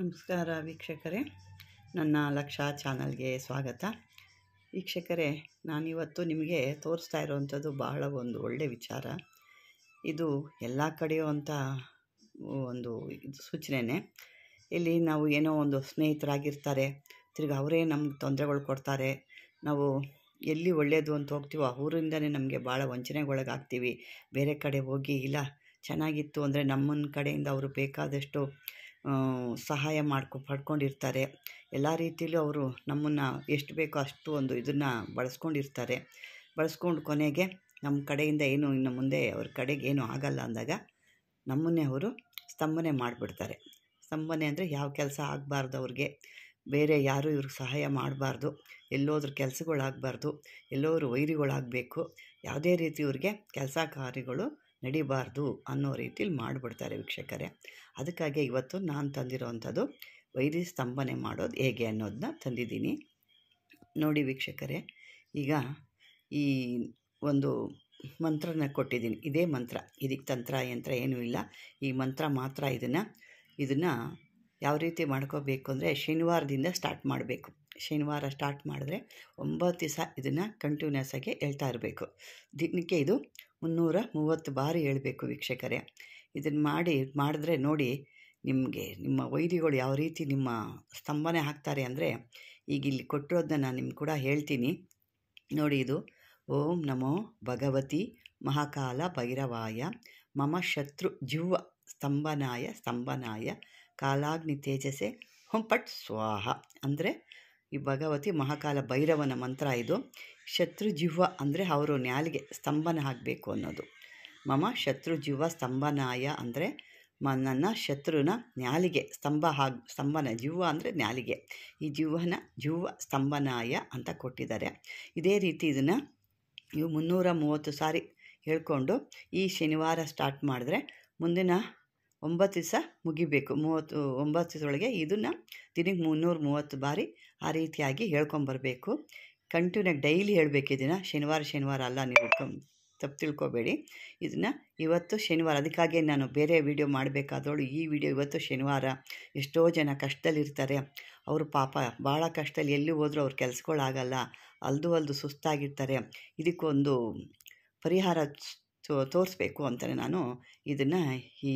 ನಮಸ್ಕಾರ ವೀಕ್ಷಕರೇ ನನ್ನ ಲಕ್ಷ ಚಾನಲ್ಗೆ ಸ್ವಾಗತ ವೀಕ್ಷಕರೇ ನಾನಿವತ್ತು ನಿಮಗೆ ತೋರಿಸ್ತಾ ಇರೋವಂಥದ್ದು ಬಹಳ ಒಂದು ಒಳ್ಳೆಯ ವಿಚಾರ ಇದು ಎಲ್ಲ ಅಂತ ಒಂದು ಇದು ಸೂಚನೆ ಇಲ್ಲಿ ನಾವು ಏನೋ ಒಂದು ಸ್ನೇಹಿತರಾಗಿರ್ತಾರೆ ತಿರ್ಗಿ ಅವರೇ ನಮ್ಗೆ ತೊಂದರೆಗಳು ಕೊಡ್ತಾರೆ ನಾವು ಎಲ್ಲಿ ಒಳ್ಳೆಯದು ಅಂತ ಹೋಗ್ತೀವೋ ಅವರಿಂದನೇ ನಮಗೆ ಭಾಳ ವಂಚನೆಗೊಳಗಾಗ್ತೀವಿ ಬೇರೆ ಕಡೆ ಹೋಗಿ ಇಲ್ಲ ಚೆನ್ನಾಗಿತ್ತು ಅಂದರೆ ನಮ್ಮನ್ನ ಕಡೆಯಿಂದ ಅವರು ಬೇಕಾದಷ್ಟು ಸಹಾಯ ಮಾಡ್ಕೊ ಪಡ್ಕೊಂಡಿರ್ತಾರೆ ಎಲ್ಲ ರೀತಿಯಲ್ಲೂ ಅವರು ನಮ್ಮನ್ನು ಎಷ್ಟು ಬೇಕೋ ಅಷ್ಟು ಒಂದು ಇದನ್ನು ಬಳಸ್ಕೊಂಡಿರ್ತಾರೆ ಬಳಸ್ಕೊಂಡು ಕೊನೆಗೆ ನಮ್ಮ ಕಡೆಯಿಂದ ಏನು ಇನ್ನು ಮುಂದೆ ಅವ್ರ ಕಡೆಗೆ ಏನೂ ಆಗಲ್ಲ ಅಂದಾಗ ನಮ್ಮನ್ನೇ ಅವರು ಸ್ತಂಭನೆ ಮಾಡಿಬಿಡ್ತಾರೆ ಸ್ತಂಭನೆ ಅಂದರೆ ಯಾವ ಕೆಲಸ ಆಗಬಾರ್ದು ಅವ್ರಿಗೆ ಬೇರೆ ಯಾರೂ ಇವ್ರಿಗೆ ಸಹಾಯ ಮಾಡಬಾರ್ದು ಎಲ್ಲೋದ್ರ ಕೆಲಸಗಳಾಗಬಾರ್ದು ಎಲ್ಲೋರು ವೈರಿಗಳಾಗಬೇಕು ಯಾವುದೇ ರೀತಿ ಇವ್ರಿಗೆ ಕೆಲಸ ಕಾರ್ಯಗಳು ನಡಿಬಾರ್ದು ಅನ್ನೋ ರೀತಿಲಿ ಮಾಡಿಬಿಡ್ತಾರೆ ವೀಕ್ಷಕರೇ ಅದಕ್ಕಾಗಿ ಇವತ್ತು ನಾನು ತಂದಿರೋವಂಥದ್ದು ವೈರಿ ಸ್ತಂಭನೆ ಮಾಡೋದು ಹೇಗೆ ಅನ್ನೋದನ್ನ ತಂದಿದ್ದೀನಿ ನೋಡಿ ವೀಕ್ಷಕರೇ ಈಗ ಈ ಒಂದು ಮಂತ್ರನ ಕೊಟ್ಟಿದ್ದೀನಿ ಇದೇ ಮಂತ್ರ ಇದಕ್ಕೆ ತಂತ್ರ ಯಂತ್ರ ಏನೂ ಇಲ್ಲ ಈ ಮಂತ್ರ ಮಾತ್ರ ಇದನ್ನು ಇದನ್ನು ಯಾವ ರೀತಿ ಮಾಡ್ಕೋಬೇಕು ಅಂದರೆ ಶನಿವಾರದಿಂದ ಸ್ಟಾರ್ಟ್ ಮಾಡಬೇಕು ಶನಿವಾರ ಸ್ಟಾರ್ಟ್ ಮಾಡಿದ್ರೆ ಒಂಬತ್ತು ದಿವಸ ಇದನ್ನು ಕಂಟಿನ್ಯೂಸ್ ಆಗಿ ಹೇಳ್ತಾ ಇರಬೇಕು ದಿನಕ್ಕೆ ಇದು ಮುನ್ನೂರ ಮೂವತ್ತು ಬಾರಿ ಹೇಳಬೇಕು ವೀಕ್ಷಕರೇ ಇದನ್ನು ಮಾಡಿ ಮಾಡಿದ್ರೆ ನೋಡಿ ನಿಮಗೆ ನಿಮ್ಮ ವೈದ್ಯಗಳು ಯಾವ ರೀತಿ ನಿಮ್ಮ ಸ್ತಂಭನೆ ಹಾಕ್ತಾರೆ ಅಂದರೆ ಈಗ ಇಲ್ಲಿ ಕೊಟ್ಟಿರೋದನ್ನ ನಾನು ನಿಮ್ಗೆ ಕೂಡ ಹೇಳ್ತೀನಿ ನೋಡಿ ಇದು ಓಂ ನಮೋ ಭಗವತಿ ಮಹಾಕಾಲ ಭೈರವಾಯ ಮಮ ಶತ್ರು ಜೀವ ಸ್ತಂಭನಾಯ ಸ್ತಂಭನಾಯ ಕಾಲಾಗ್ನಿ ತೇಜಸೆ ಹೊಂಪಟ್ ಸ್ವಾಹ ಅಂದರೆ ಈ ಭಗವತಿ ಮಹಾಕಾಲ ಭೈರವನ ಮಂತ್ರ ಇದು ಶತ್ರು ಜೀವ ಅಂದರೆ ಅವರು ನ್ಯಾಲಿಗೆ ಸ್ತಂಭನ ಹಾಕಬೇಕು ಅನ್ನೋದು ಮಮ ಶತ್ರು ಜೀವ ಸ್ತಂಭನಾಯ ಅಂದರೆ ಮ ನನ್ನ ಶತ್ರುನ ನ್ಯಾಲಿಗೆ ಸ್ತಂಭ ಹಾಗೆ ಸ್ತಂಭನ ಜೀವ ಅಂದರೆ ನ್ಯಾಲಿಗೆ ಈ ಜೀವನ ಜೀವ ಸ್ತಂಭನಾಯ ಅಂತ ಕೊಟ್ಟಿದ್ದಾರೆ ಇದೇ ರೀತಿ ಇದನ್ನು ಇವು ಮುನ್ನೂರ ಮೂವತ್ತು ಸಾರಿ ಹೇಳ್ಕೊಂಡು ಈ ಶನಿವಾರ ಸ್ಟಾರ್ಟ್ ಮಾಡಿದ್ರೆ ಮುಂದಿನ ಒಂಬತ್ತು ದಿವಸ ಮುಗಿಬೇಕು ಮೂವತ್ತು ಒಂಬತ್ತು ದಿವಸದೊಳಗೆ ಇದನ್ನು ದಿನಕ್ಕೆ ಮುನ್ನೂರು ಮೂವತ್ತು ಬಾರಿ ಆ ರೀತಿಯಾಗಿ ಹೇಳ್ಕೊಂಬರಬೇಕು ಕಂಟಿನ್ಯೂ ಡೈಲಿ ಹೇಳಬೇಕು ಇದನ್ನು ಶನಿವಾರ ಶನಿವಾರ ಅಲ್ಲ ನೀವು ತಪ್ಪು ತಿಳ್ಕೊಬೇಡಿ ಇದನ್ನು ಇವತ್ತು ಶನಿವಾರ ಅದಕ್ಕಾಗಿ ನಾನು ಬೇರೆ ವಿಡಿಯೋ ಮಾಡಬೇಕಾದವಳು ಈ ವಿಡಿಯೋ ಇವತ್ತು ಶನಿವಾರ ಎಷ್ಟೋ ಜನ ಕಷ್ಟದಲ್ಲಿರ್ತಾರೆ ಅವರು ಪಾಪ ಭಾಳ ಕಷ್ಟದಲ್ಲಿ ಎಲ್ಲಿ ಹೋದರೂ ಅವ್ರು ಕೆಲಸಗಳಾಗಲ್ಲ ಅಲ್ದು ಅಲ್ದು ಸುಸ್ತಾಗಿರ್ತಾರೆ ಇದಕ್ಕೊಂದು ಪರಿಹಾರ ಸೊ ತೋರಿಸ್ಬೇಕು ಅಂತಲೇ ನಾನು ಇದನ್ನು ಈ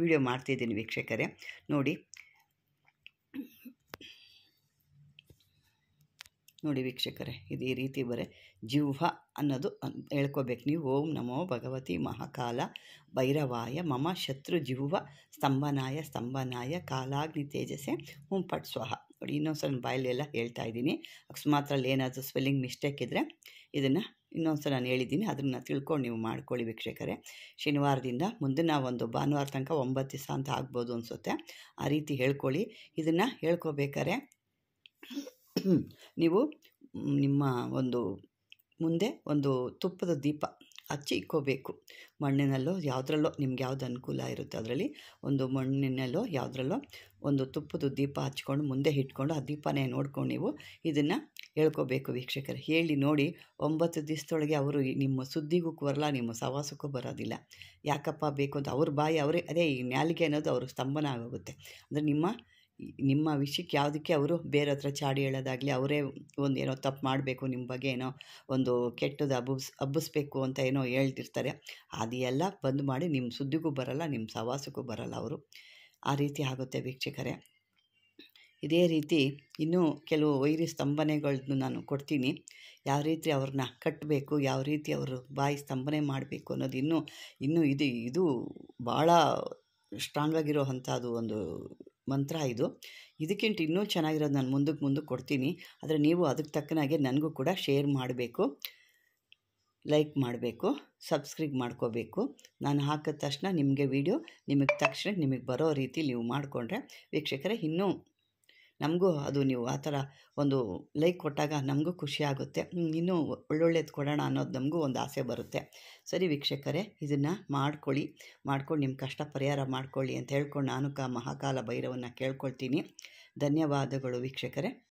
ವಿಡಿಯೋ ಮಾಡ್ತಿದ್ದೀನಿ ವೀಕ್ಷಕರೇ ನೋಡಿ ನೋಡಿ ವೀಕ್ಷಕರೇ ಇದು ಈ ರೀತಿ ಬರೇ ಜೀವ ಅನ್ನೋದು ಹೇಳ್ಕೋಬೇಕು ನೀವು ಓಂ ನಮೋ ಭಗವತಿ ಮಹಾಕಾಲ ಭೈರವಾಯ ಮಮ ಶತ್ರು ಜಿಹ್ವ ಸ್ತಂಭನಾಯ ಸ್ತಂಭನಾಯ ಕಾಲಾಗ್ನಿ ತೇಜಸ್ಸೆ ಪಟ್ ಸ್ವಹ ನೋಡಿ ಇನ್ನೊಂದು ಬಾಯಲ್ಲಿ ಬಾಯಲ್ಲೆಲ್ಲ ಹೇಳ್ತಾ ಇದ್ದೀನಿ ಅಕಸ್ಮಾತ್ರಲ್ಲಿ ಏನಾದರೂ ಸ್ವೆಲ್ಲಿಂಗ್ ಮಿಸ್ಟೇಕ್ ಇದ್ದರೆ ಇದನ್ನು ಇನ್ನೊಂದು ಸಲ ನಾನು ಹೇಳಿದ್ದೀನಿ ಅದನ್ನು ತಿಳ್ಕೊಂಡು ನೀವು ಮಾಡ್ಕೊಳ್ಳಿ ವೀಕ್ಷಕರೇ ಶನಿವಾರದಿಂದ ಮುಂದೆ ಒಂದು ಭಾನುವಾರ ತನಕ ಒಂಬತ್ತು ದಿವಸ ಅಂತ ಆಗ್ಬೋದು ಅನಿಸುತ್ತೆ ಆ ರೀತಿ ಹೇಳ್ಕೊಳ್ಳಿ ಇದನ್ನು ಹೇಳ್ಕೋಬೇಕಾರೆ ನೀವು ನಿಮ್ಮ ಒಂದು ಮುಂದೆ ಒಂದು ತುಪ್ಪದ ದೀಪ ಹಚ್ಚಿ ಇಕ್ಕೋಬೇಕು ಮಣ್ಣಿನಲ್ಲೋ ಯಾವುದ್ರಲ್ಲೋ ನಿಮ್ಗೆ ಯಾವ್ದು ಅನುಕೂಲ ಇರುತ್ತೆ ಅದರಲ್ಲಿ ಒಂದು ಮಣ್ಣಿನಲ್ಲೋ ಯಾವುದ್ರಲ್ಲೋ ಒಂದು ತುಪ್ಪದ ದೀಪ ಹಚ್ಕೊಂಡು ಮುಂದೆ ಇಟ್ಕೊಂಡು ಆ ದೀಪನೇ ನೋಡ್ಕೊಂಡು ನೀವು ಇದನ್ನು ಹೇಳ್ಕೋಬೇಕು ವೀಕ್ಷಕರು ಹೇಳಿ ನೋಡಿ ಒಂಬತ್ತು ದಿವಸದೊಳಗೆ ಅವರು ನಿಮ್ಮ ಸುದ್ದಿಗೂ ಬರಲ್ಲ ನಿಮ್ಮ ಸವಾಸಕ್ಕೂ ಬರೋದಿಲ್ಲ ಯಾಕಪ್ಪ ಬೇಕು ಅಂತ ಅವ್ರ ಬಾಯಿ ಅವರೇ ಅದೇ ಈ ನಾಲಿಗೆ ಅನ್ನೋದು ಅವ್ರ ಸ್ತಂಭನ ಆಗೋಗುತ್ತೆ ಅಂದರೆ ನಿಮ್ಮ ನಿಮ್ಮ ವಿಷಯಕ್ಕೆ ಯಾವುದಕ್ಕೆ ಅವರು ಬೇರೆ ಹತ್ರ ಚಾಡಿ ಹೇಳೋದಾಗಲಿ ಅವರೇ ಒಂದು ಏನೋ ತಪ್ಪು ಮಾಡಬೇಕು ನಿಮ್ಮ ಬಗ್ಗೆ ಏನೋ ಒಂದು ಕೆಟ್ಟದ್ದು ಹಬ್ಬಸ್ ಹಬ್ಬಿಸ್ಬೇಕು ಅಂತ ಏನೋ ಹೇಳ್ತಿರ್ತಾರೆ ಎಲ್ಲ ಬಂದ್ ಮಾಡಿ ನಿಮ್ಮ ಸುದ್ದಿಗೂ ಬರಲ್ಲ ನಿಮ್ಮ ಸವಾಸಕ್ಕೂ ಬರಲ್ಲ ಅವರು ಆ ರೀತಿ ಆಗುತ್ತೆ ವೀಕ್ಷಕರೇ ಇದೇ ರೀತಿ ಇನ್ನೂ ಕೆಲವು ವೈರಿ ಸ್ತಂಭನೆಗಳನ್ನು ನಾನು ಕೊಡ್ತೀನಿ ಯಾವ ರೀತಿ ಅವ್ರನ್ನ ಕಟ್ಟಬೇಕು ಯಾವ ರೀತಿ ಅವರು ಬಾಯಿ ಸ್ತಂಭನೆ ಮಾಡಬೇಕು ಅನ್ನೋದು ಇನ್ನೂ ಇನ್ನೂ ಇದು ಇದು ಭಾಳ ಸ್ಟ್ರಾಂಗಾಗಿರೋ ಅಂಥದ್ದು ಒಂದು ಮಂತ್ರ ಇದು ಇದಕ್ಕಿಂತ ಇನ್ನೂ ಚೆನ್ನಾಗಿರೋದು ನಾನು ಮುಂದಕ್ಕೆ ಮುಂದಕ್ಕೆ ಕೊಡ್ತೀನಿ ಆದರೆ ನೀವು ಅದಕ್ಕೆ ತಕ್ಕನಾಗೆ ನನಗೂ ಕೂಡ ಶೇರ್ ಮಾಡಬೇಕು ಲೈಕ್ ಮಾಡಬೇಕು ಸಬ್ಸ್ಕ್ರೈಬ್ ಮಾಡ್ಕೋಬೇಕು ನಾನು ಹಾಕಿದ ತಕ್ಷಣ ನಿಮಗೆ ವಿಡಿಯೋ ನಿಮಗೆ ತಕ್ಷಣ ನಿಮಗೆ ಬರೋ ರೀತಿ ನೀವು ಮಾಡಿಕೊಂಡ್ರೆ ವೀಕ್ಷಕರೇ ಇನ್ನೂ ನಮಗೂ ಅದು ನೀವು ಆ ಥರ ಒಂದು ಲೈಕ್ ಕೊಟ್ಟಾಗ ನಮಗೂ ಖುಷಿ ಆಗುತ್ತೆ ಇನ್ನೂ ಒಳ್ಳೊಳ್ಳೇದು ಕೊಡೋಣ ಅನ್ನೋದು ನಮಗೂ ಒಂದು ಆಸೆ ಬರುತ್ತೆ ಸರಿ ವೀಕ್ಷಕರೇ ಇದನ್ನು ಮಾಡ್ಕೊಳ್ಳಿ ಮಾಡ್ಕೊಂಡು ನಿಮ್ಮ ಕಷ್ಟ ಪರಿಹಾರ ಮಾಡ್ಕೊಳ್ಳಿ ಅಂತ ಹೇಳ್ಕೊಂಡು ನಾನು ಕ ಮಹಾಕಾಲ ಭೈರವನ್ನು ಕೇಳ್ಕೊಳ್ತೀನಿ ಧನ್ಯವಾದಗಳು ವೀಕ್ಷಕರೇ